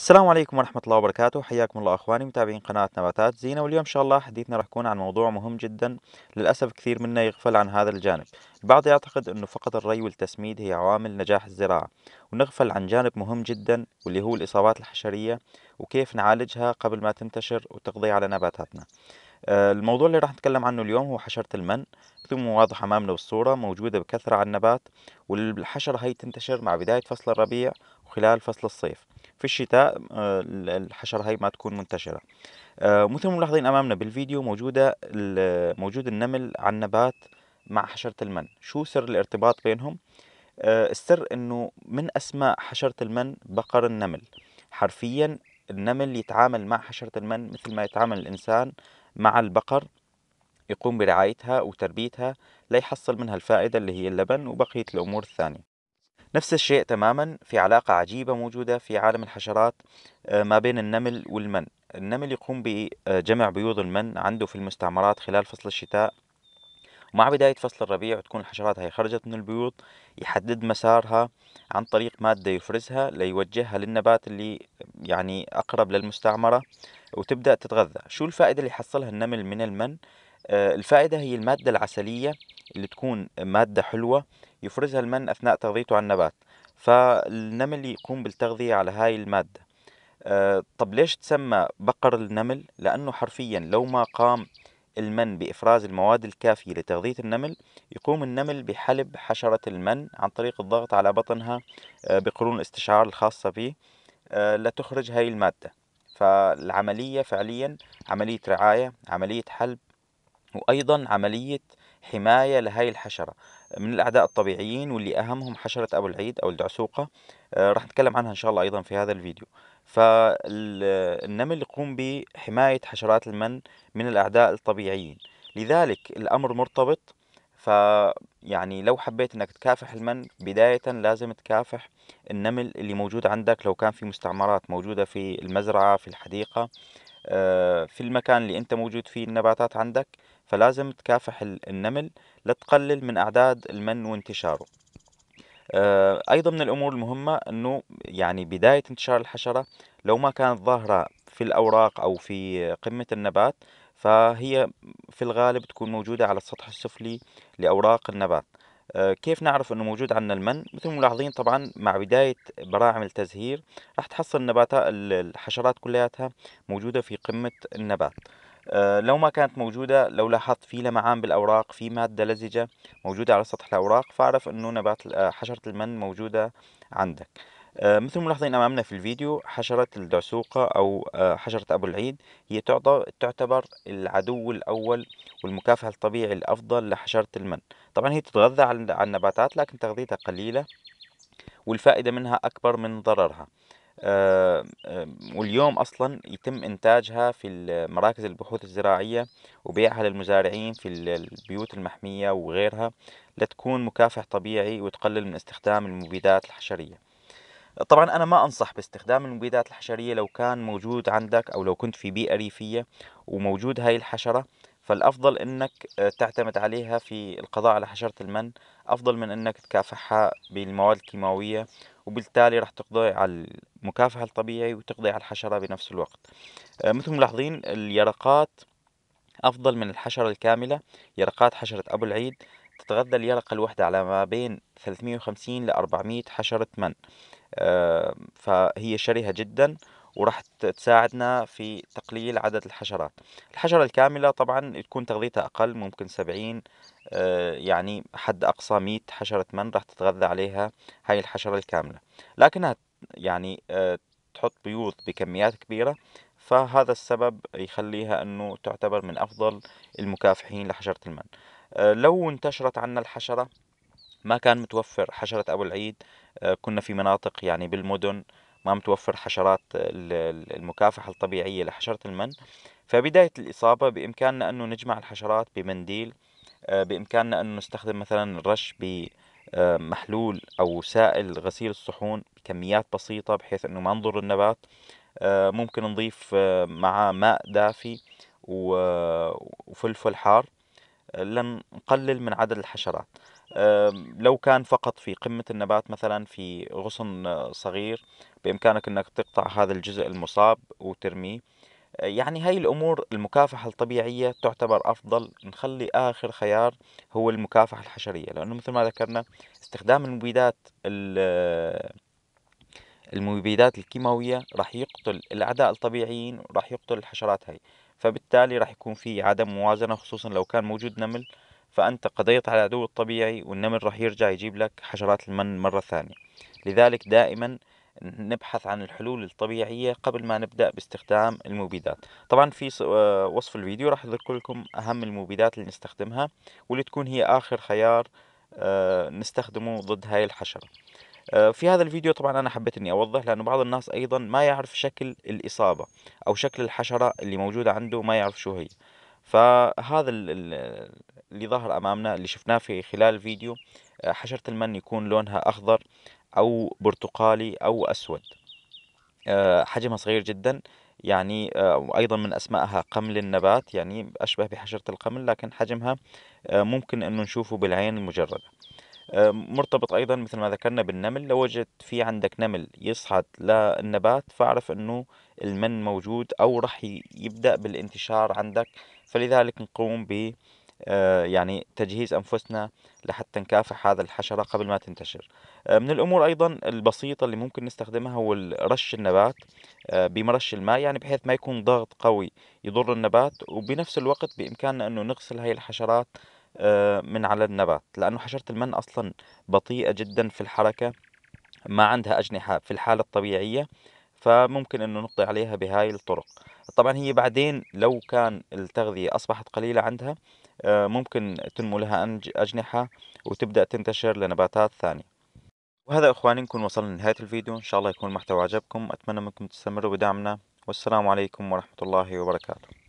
السلام عليكم ورحمة الله وبركاته حياكم الله أخواني متابعين قناة نباتات زينة واليوم إن شاء الله حديثنا راح يكون عن موضوع مهم جدا للأسف كثير منا يغفل عن هذا الجانب البعض يعتقد أنه فقط الري والتسميد هي عوامل نجاح الزراعة ونغفل عن جانب مهم جدا واللي هو الإصابات الحشرية وكيف نعالجها قبل ما تنتشر وتقضي على نباتاتنا آه، الموضوع اللي راح نتكلم عنه اليوم هو حشرة المن مثل ما واضح أمامنا بالصورة موجودة بكثرة على النبات والحشرة هي تنتشر مع بداية فصل الربيع خلال فصل الصيف في الشتاء آه، الحشرة هاي ما تكون منتشرة آه، مثل ما ملاحظين أمامنا بالفيديو موجودة موجود النمل على النبات مع حشرة المن شو سر الارتباط بينهم؟ آه، السر أنه من أسماء حشرة المن بقر النمل حرفيا النمل يتعامل مع حشرة المن مثل ما يتعامل الإنسان مع البقر يقوم برعايتها وتربيتها ليحصل منها الفائدة اللي هي اللبن وبقية الأمور الثانية نفس الشيء تماما في علاقة عجيبة موجودة في عالم الحشرات آه، ما بين النمل والمن النمل يقوم بجمع بيوض المن عنده في المستعمرات خلال فصل الشتاء ومع بداية فصل الربيع تكون الحشرات هي خرجت من البيوض يحدد مسارها عن طريق مادة يفرزها ليوجهها للنبات اللي يعني أقرب للمستعمرة وتبدأ تتغذى شو الفائدة اللي يحصلها النمل من المن آه، الفائدة هي المادة العسلية اللي تكون مادة حلوة يفرزها المن أثناء تغذيته على النبات فالنمل يقوم بالتغذية على هاي المادة آه، طب ليش تسمى بقر النمل؟ لأنه حرفيا لو ما قام المن بإفراز المواد الكافية لتغذية النمل يقوم النمل بحلب حشرة المن عن طريق الضغط على بطنها آه، بقرون الاستشعار الخاصة فيه لتخرج هاي المادة فالعملية فعليا عملية رعاية عملية حلب وأيضا عملية حماية لهاي الحشرة من الأعداء الطبيعيين واللي أهمهم حشرة أبو العيد أو الدعسوقة رح آه، راح نتكلم عنها إن شاء الله أيضا في هذا الفيديو فالنمل يقوم بحماية حشرات المن من الأعداء الطبيعيين لذلك الأمر مرتبط فيعني لو حبيت انك تكافح المن بداية لازم تكافح النمل اللي موجود عندك لو كان في مستعمرات موجودة في المزرعة في الحديقة آه، في المكان اللي انت موجود فيه النباتات عندك فلازم تكافح النمل لتقلل من أعداد المن وانتشاره آه، أيضا من الأمور المهمة أنه يعني بداية انتشار الحشرة لو ما كانت ظاهرة في الأوراق أو في قمة النبات فهي في الغالب تكون موجودة على السطح السفلي لأوراق النبات آه، كيف نعرف انه موجود عندنا المن مثل ملاحظين طبعا مع بدايه براعم التزهير راح تحصل النباتات الحشرات كلياتها موجوده في قمه النبات آه، لو ما كانت موجودة لو لاحظت في لمعان بالأوراق في مادة لزجة موجودة على سطح الأوراق فاعرف أنه نبات آه، حشرة المن موجودة عندك آه، مثل ملاحظين أمامنا في الفيديو حشرة الدعسوقة أو حشرة أبو العيد هي تعتبر العدو الأول والمكافحة الطبيعي الأفضل لحشرة المن طبعا هي تتغذى على النباتات لكن تغذيتها قليلة والفائدة منها أكبر من ضررها آه، آه، واليوم أصلا يتم إنتاجها في مراكز البحوث الزراعية وبيعها للمزارعين في البيوت المحمية وغيرها لتكون مكافح طبيعي وتقلل من استخدام المبيدات الحشرية طبعا انا ما انصح باستخدام المبيدات الحشريه لو كان موجود عندك او لو كنت في بيئه ريفيه وموجود هاي الحشره فالافضل انك آه، تعتمد عليها في القضاء على حشره المن افضل من انك تكافحها بالمواد الكيماويه وبالتالي راح تقضي على المكافحة الطبيعي وتقضي على الحشرة بنفس الوقت آه، مثل ملاحظين اليرقات أفضل من الحشرة الكاملة يرقات حشرة أبو العيد تتغذى اليرقة الواحدة على ما بين 350 ل 400 حشرة من آه، فهي شرهة جدا وراح تساعدنا في تقليل عدد الحشرات الحشرة الكاملة طبعا تكون تغذيتها أقل ممكن 70 آه، يعني حد أقصى 100 حشرة من راح تتغذى عليها هاي الحشرة الكاملة لكنها يعني آه، تحط بيوض بكميات كبيرة فهذا السبب يخليها أنه تعتبر من أفضل المكافحين لحشرة المن آه، لو انتشرت عنا الحشرة ما كان متوفر حشرة أبو العيد كنا في مناطق يعني بالمدن ما متوفر حشرات المكافحة الطبيعية لحشرة المن فبداية الإصابة بإمكاننا أنه نجمع الحشرات بمنديل آه، بإمكاننا أنه نستخدم مثلا الرش بمحلول آه، أو سائل غسيل الصحون بكميات بسيطة بحيث أنه ما نضر النبات آه، ممكن نضيف مع ماء دافي وفلفل حار لن نقلل من عدد الحشرات لو كان فقط في قمة النبات مثلا في غصن صغير بإمكانك أنك تقطع هذا الجزء المصاب وترميه يعني هاي الأمور المكافحة الطبيعية تعتبر أفضل نخلي آخر خيار هو المكافحة الحشرية لأنه مثل ما ذكرنا استخدام المبيدات المبيدات الكيماوية راح يقتل الأعداء الطبيعيين وراح يقتل الحشرات هاي فبالتالي راح يكون في عدم موازنة خصوصا لو كان موجود نمل فأنت قضيت على العدو الطبيعي والنمل راح يرجع يجيب لك حشرات المن مرة ثانية لذلك دائما نبحث عن الحلول الطبيعية قبل ما نبدأ باستخدام المبيدات طبعا في آه، وصف الفيديو راح أذكر لكم أهم المبيدات اللي نستخدمها واللي تكون هي آخر خيار آه، نستخدمه ضد هاي الحشرة آه، في هذا الفيديو طبعا انا حبيت اني اوضح لانه بعض الناس ايضا ما يعرف شكل الاصابه او شكل الحشره اللي موجوده عنده ما يعرف شو هي فهذا اللي ظهر امامنا اللي شفناه في خلال الفيديو آه، حشره المن يكون لونها اخضر او برتقالي او اسود آه، حجمها صغير جدا يعني وايضا من اسمائها قمل النبات يعني اشبه بحشره القمل لكن حجمها ممكن انه نشوفه بالعين المجرده آه، مرتبط أيضا مثل ما ذكرنا بالنمل لو وجدت في عندك نمل يصعد للنبات فاعرف أنه المن موجود أو رح يبدأ بالانتشار عندك فلذلك نقوم ب آه، يعني تجهيز أنفسنا لحتى نكافح هذا الحشرة قبل ما تنتشر آه، من الأمور أيضا البسيطة اللي ممكن نستخدمها هو رش النبات بمرش الماء يعني بحيث ما يكون ضغط قوي يضر النبات وبنفس الوقت بإمكاننا أنه نغسل هاي الحشرات آه، من على النبات لأنه حشرة المن أصلا بطيئة جدا في الحركة ما عندها أجنحة في الحالة الطبيعية فممكن انه نقضي عليها بهاي الطرق طبعا هي بعدين لو كان التغذية اصبحت قليلة عندها آه، ممكن تنمو لها اجنحة وتبدأ تنتشر لنباتات ثانية وهذا اخواني نكون وصلنا لنهاية الفيديو ان شاء الله يكون المحتوى عجبكم اتمنى منكم تستمروا بدعمنا والسلام عليكم ورحمة الله وبركاته